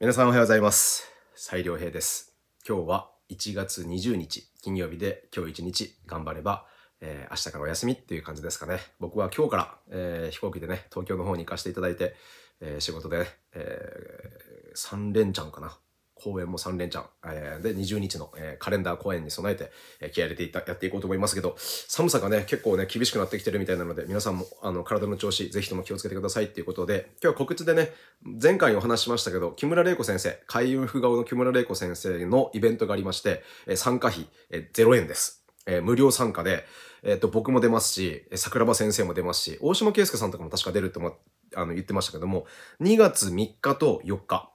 皆さんおはようございます。斉良平です。今日は1月20日金曜日で今日1日頑張れば、えー、明日からお休みっていう感じですかね。僕は今日から、えー、飛行機でね、東京の方に行かせていただいて、えー、仕事で、えー、3連チャンかな。公演も3連チャン、えー、で、20日の、えー、カレンダー公演に備えて、えー、気合入れていったやっていこうと思いますけど、寒さがね、結構ね、厳しくなってきてるみたいなので、皆さんも、あの、体の調子、ぜひとも気をつけてくださいっていうことで、今日は告知でね、前回お話しましたけど、木村玲子先生、海運不顔の木村玲子先生のイベントがありまして、えー、参加費、えー、0円です。えー、無料参加で、えっ、ー、と、僕も出ますし、桜庭先生も出ますし、大島圭介さんとかも確か出るっても、あの、言ってましたけども、2月3日と4日、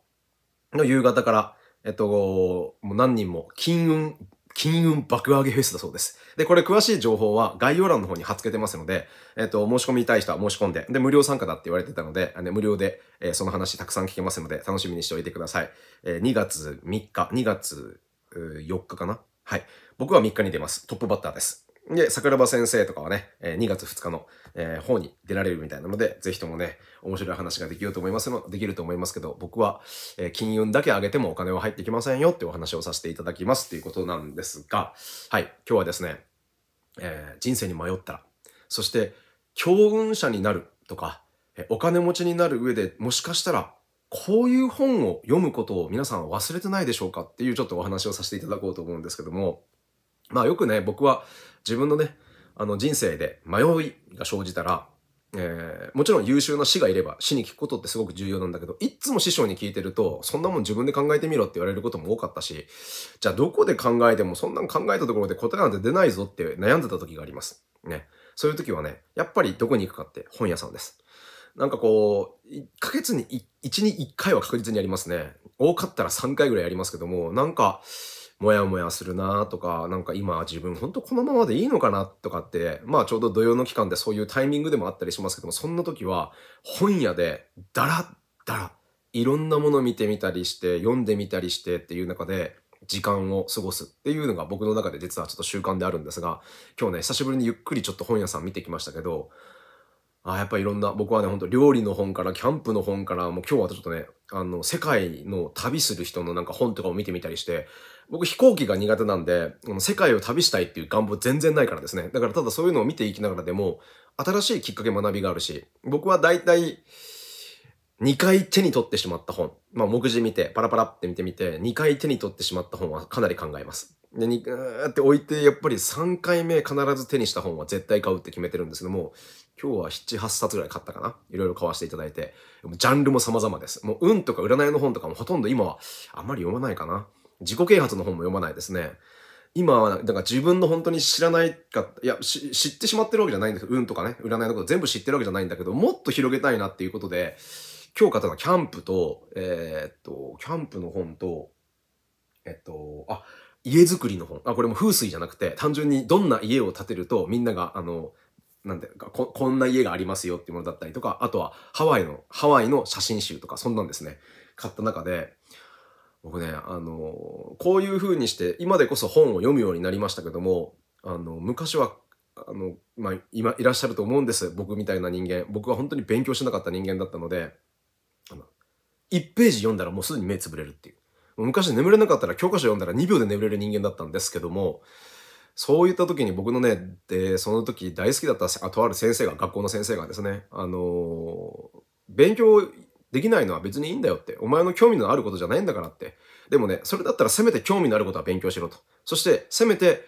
の夕方から、えっと、もう何人も金運、金運爆上げフェスだそうです。で、これ詳しい情報は概要欄の方に貼っ付けてますので、えっと、申し込みたい人は申し込んで、で、無料参加だって言われてたので、あの無料で、えー、その話たくさん聞けますので、楽しみにしておいてください。えー、2月3日、2月4日かなはい。僕は3日に出ます。トップバッターです。で、桜庭先生とかはね、2月2日の、え方に出られるみたいなので、ぜひともね、面白い話ができると思いますの、できると思いますけど、僕は、え金運だけ上げてもお金は入ってきませんよってお話をさせていただきますっていうことなんですが、はい、今日はですね、えー、人生に迷ったら、そして、強運者になるとか、えお金持ちになる上でもしかしたら、こういう本を読むことを皆さん忘れてないでしょうかっていうちょっとお話をさせていただこうと思うんですけども、まあよくね、僕は自分のね、あの人生で迷いが生じたら、えー、もちろん優秀な師がいれば師に聞くことってすごく重要なんだけど、いつも師匠に聞いてると、そんなもん自分で考えてみろって言われることも多かったし、じゃあどこで考えてもそんなん考えたところで答えなんて出ないぞって悩んでた時があります。ね。そういう時はね、やっぱりどこに行くかって本屋さんです。なんかこう、1ヶ月に1、1に1回は確実にやりますね。多かったら3回ぐらいやりますけども、なんか、モヤモヤするなとか、なんか今自分ほんとこのままでいいのかなとかって、まあちょうど土曜の期間でそういうタイミングでもあったりしますけども、そんな時は本屋でダラッダラいろんなもの見てみたりして、読んでみたりしてっていう中で、時間を過ごすっていうのが僕の中で実はちょっと習慣であるんですが、今日ね、久しぶりにゆっくりちょっと本屋さん見てきましたけど、あやっぱいろんな、僕はね、ほんと料理の本から、キャンプの本から、もう今日はちょっとね、あの、世界の旅する人のなんか本とかを見てみたりして、僕飛行機が苦手なんで、世界を旅したいっていう願望全然ないからですね。だからただそういうのを見ていきながらでも、新しいきっかけ学びがあるし、僕は大体、2回手に取ってしまった本。まあ、目次見て、パラパラって見てみて、2回手に取ってしまった本はかなり考えます。で、に、ーって置いて、やっぱり3回目必ず手にした本は絶対買うって決めてるんですけども、今日は7、8冊ぐらい買ったかな。いろいろ買わせていただいて、ジャンルも様々です。もう運とか占いの本とかもほとんど今はあんまり読まないかな。自己啓発の本も読まないですね。今は、だから自分の本当に知らないか、いや、知ってしまってるわけじゃないんです運とかね、占いのこと全部知ってるわけじゃないんだけど、もっと広げたいなっていうことで、今日買ったのはキャンプと、えー、っと、キャンプの本と、えっと、あ、家づくりの本。あ、これも風水じゃなくて、単純にどんな家を建てるとみんなが、あの、なんてこ、こんな家がありますよっていうものだったりとか、あとはハワイの、ハワイの写真集とか、そんなんですね、買った中で、僕ね、あの、こういう風にして、今でこそ本を読むようになりましたけども、あの、昔は、あの、まあ、今いらっしゃると思うんです。僕みたいな人間。僕は本当に勉強しなかった人間だったので、あの、1ページ読んだらもうすでに目つぶれるっていう。う昔眠れなかったら教科書読んだら2秒で眠れる人間だったんですけども、そういった時に僕のね、で、その時大好きだった、あとある先生が、学校の先生がですね、あの、勉強できないのは別にいいんだよって。お前の興味のあることじゃないんだからって。でもね、それだったらせめて興味のあることは勉強しろと。そして、せめて、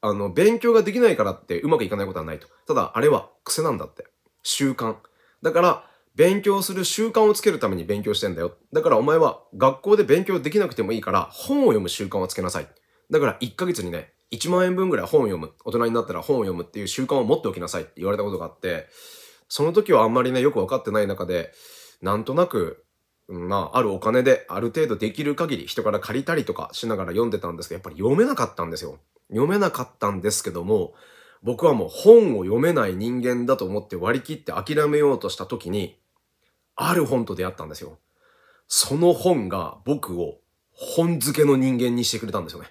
あの、勉強ができないからってうまくいかないことはないと。ただ、あれは癖なんだって。習慣。だから、勉強する習慣をつけるために勉強してんだよ。だからお前は学校で勉強できなくてもいいから本を読む習慣をつけなさい。だから1ヶ月にね、1万円分ぐらい本を読む。大人になったら本を読むっていう習慣を持っておきなさいって言われたことがあって、その時はあんまりね、よくわかってない中で、なんとなく、まあ、あるお金である程度できる限り人から借りたりとかしながら読んでたんですけど、やっぱり読めなかったんですよ。読めなかったんですけども、僕はもう本を読めない人間だと思って割り切って諦めようとした時に、ある本と出会ったんですよ。その本が僕を本付けの人間にしてくれたんですよね。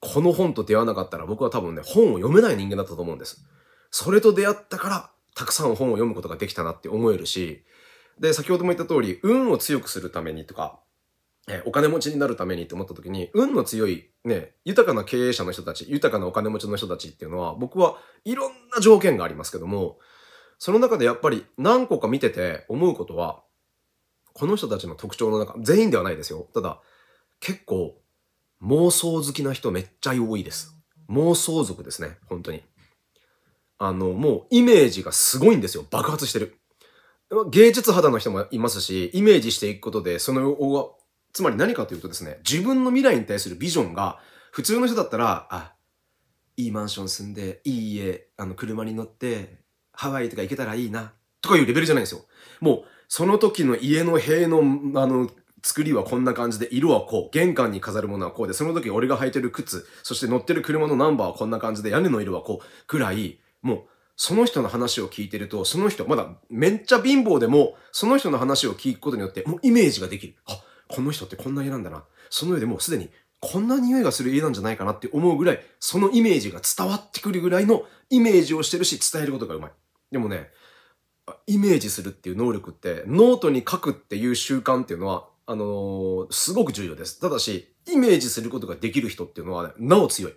この本と出会わなかったら僕は多分ね、本を読めない人間だったと思うんです。それと出会ったから、たくさん本を読むことができたなって思えるし、で、先ほども言った通り、運を強くするためにとか、えお金持ちになるためにって思った時に、運の強い、ね、豊かな経営者の人たち、豊かなお金持ちの人たちっていうのは、僕はいろんな条件がありますけども、その中でやっぱり何個か見てて思うことは、この人たちの特徴の中、全員ではないですよ。ただ、結構、妄想好きな人めっちゃ多いです。妄想族ですね、本当に。あの、もうイメージがすごいんですよ。爆発してる。芸術肌の人もいますし、イメージしていくことで、その、つまり何かというとですね、自分の未来に対するビジョンが、普通の人だったら、あ、いいマンション住んで、いい家、あの、車に乗って、ハワイとか行けたらいいな、とかいうレベルじゃないんですよ。もう、その時の家の塀の、あの、作りはこんな感じで、色はこう、玄関に飾るものはこうで、その時俺が履いてる靴、そして乗ってる車のナンバーはこんな感じで、屋根の色はこう、くらい、もう、その人の話を聞いてると、その人、まだめっちゃ貧乏でも、その人の話を聞くことによって、もうイメージができる。あ、この人ってこんな家なんだな。その上でもうすでに、こんな匂いがする家なんじゃないかなって思うぐらい、そのイメージが伝わってくるぐらいのイメージをしてるし、伝えることがうまい。でもね、イメージするっていう能力って、ノートに書くっていう習慣っていうのは、あのー、すごく重要です。ただし、イメージすることができる人っていうのは、ね、なお強い。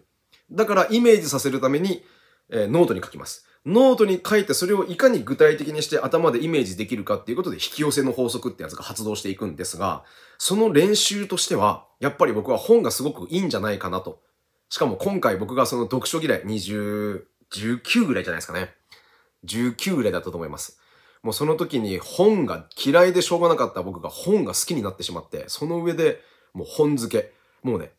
だから、イメージさせるために、えー、ノートに書きます。ノートに書いてそれをいかに具体的にして頭でイメージできるかっていうことで引き寄せの法則ってやつが発動していくんですが、その練習としては、やっぱり僕は本がすごくいいんじゃないかなと。しかも今回僕がその読書嫌い20、19ぐらいじゃないですかね。19ぐらいだったと思います。もうその時に本が嫌いでしょうがなかった僕が本が好きになってしまって、その上でもう本付け。もうね、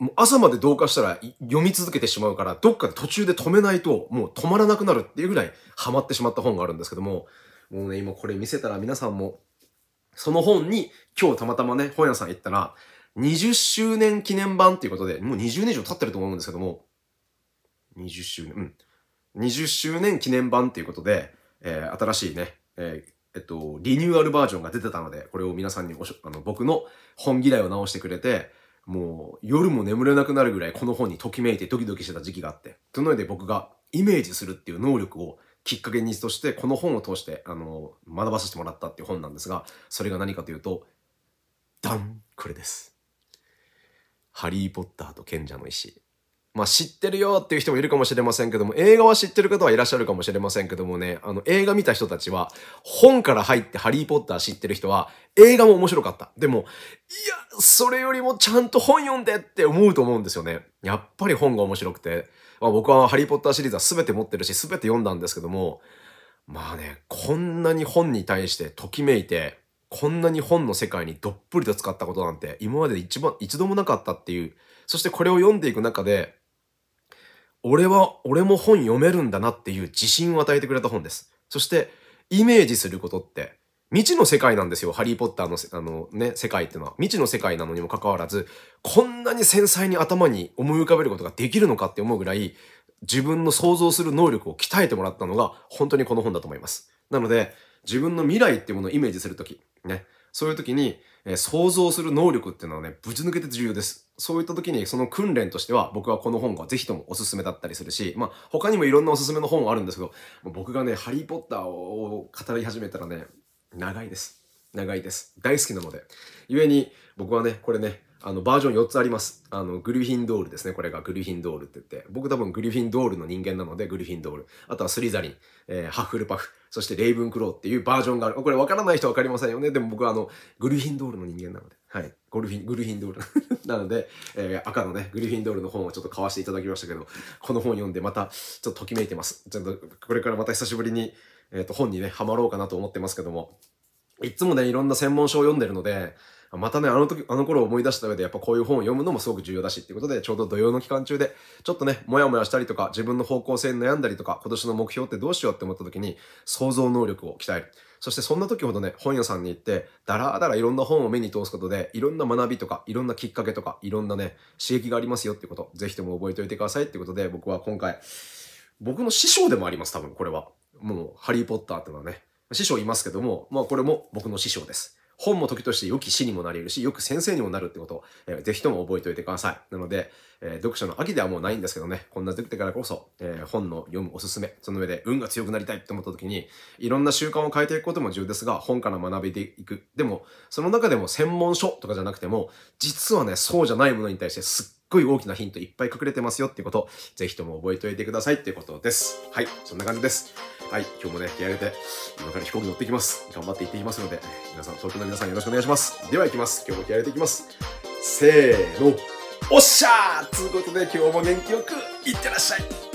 もう朝まで同化したら読み続けてしまうから、どっかで途中で止めないと、もう止まらなくなるっていうぐらいハマってしまった本があるんですけども、もうね、今これ見せたら皆さんも、その本に今日たまたまね、本屋さん行ったら、20周年記念版っていうことで、もう20年以上経ってると思うんですけども、20周年、うん。20周年記念版っていうことで、えー、新しいね、えー、えっと、リニューアルバージョンが出てたので、これを皆さんにあの僕の本嫌いを直してくれて、もう夜も眠れなくなるぐらいこの本にときめいてドキドキしてた時期があって、その上で僕がイメージするっていう能力をきっかけにとして、この本を通して、あの、学ばさせてもらったっていう本なんですが、それが何かというと、ダンこれです。ハリー・ポッターと賢者の石。まあ、知ってるよっていう人もいるかもしれませんけども、映画は知ってる方はいらっしゃるかもしれませんけどもね、あの、映画見た人たちは、本から入ってハリーポッター知ってる人は、映画も面白かった。でも、いや、それよりもちゃんと本読んでって思うと思うんですよね。やっぱり本が面白くて、まあ、僕はハリーポッターシリーズは全て持ってるし、全て読んだんですけども、まあね、こんなに本に対してときめいて、こんなに本の世界にどっぷりと使ったことなんて、今まで一番、一度もなかったっていう、そしてこれを読んでいく中で、俺は、俺も本読めるんだなっていう自信を与えてくれた本です。そして、イメージすることって、未知の世界なんですよ。ハリー・ポッターのあの、ね、世界っていうのは。未知の世界なのにもかかわらず、こんなに繊細に頭に思い浮かべることができるのかって思うぐらい、自分の想像する能力を鍛えてもらったのが、本当にこの本だと思います。なので、自分の未来っていうものをイメージするとき、ね、そういうときに、えー、想像する能力っていうのはね、ぶち抜けて重要です。そういった時にその訓練としては僕はこの本がぜひともおすすめだったりするし、まあ他にもいろんなおすすめの本あるんですけど、僕がね、ハリーポッターを語り始めたらね、長いです。長いです。大好きなので。故に僕はね、これね、あの、バージョン4つあります。あの、グリフィンドールですね。これがグリフィンドールって言って。僕多分グリフィンドールの人間なので、グリフィンドール。あとはスリザリン、えー、ハッフルパフ、そしてレイブンクローっていうバージョンがある。これわからない人わかりませんよね。でも僕はあの、グリフィンドールの人間なので。はい。ゴルフィン、グルフィンドール。なので、えー、赤のね、グルフィンドールの本をちょっと買わせていただきましたけど、この本読んでまた、ちょっとときめいてます。ちょっと、これからまた久しぶりに、えっ、ー、と、本にね、ハマろうかなと思ってますけども。いつもね、いろんな専門書を読んでるので、またね、あの時、あの頃を思い出した上で、やっぱこういう本を読むのもすごく重要だしっていうことで、ちょうど土曜の期間中で、ちょっとね、もやもやしたりとか、自分の方向性に悩んだりとか、今年の目標ってどうしようって思った時に、想像能力を鍛える。そしてそんな時ほどね、本屋さんに行って、だらだらいろんな本を目に通すことで、いろんな学びとか、いろんなきっかけとか、いろんなね、刺激がありますよってこと、ぜひとも覚えておいてくださいってことで、僕は今回、僕の師匠でもあります、多分これは。もう、ハリーポッターってのはね、師匠いますけども、まあこれも僕の師匠です。本も時として良き詩にもなり得るし、良く先生にもなるってことを、えー、ぜひとも覚えておいてください。なので、えー、読書の秋ではもうないんですけどね、こんな時だからこそ、えー、本の読むおすすめ、その上で運が強くなりたいって思った時に、いろんな習慣を変えていくことも重要ですが、本から学べていく。でも、その中でも専門書とかじゃなくても、実はね、そうじゃないものに対してすっごい大きなヒントいっぱい隠れてますよっていうこと、ぜひとも覚えておいてくださいっていうことです。はい、そんな感じです。はい、今日もね、気合入れて、今から飛行機乗ってきます。頑張って行ってきますので、皆さん、東京の皆さんよろしくお願いします。では行きます。今日も気合入れていきます。せーの、おっしゃーということで、今日も元気よく、いってらっしゃい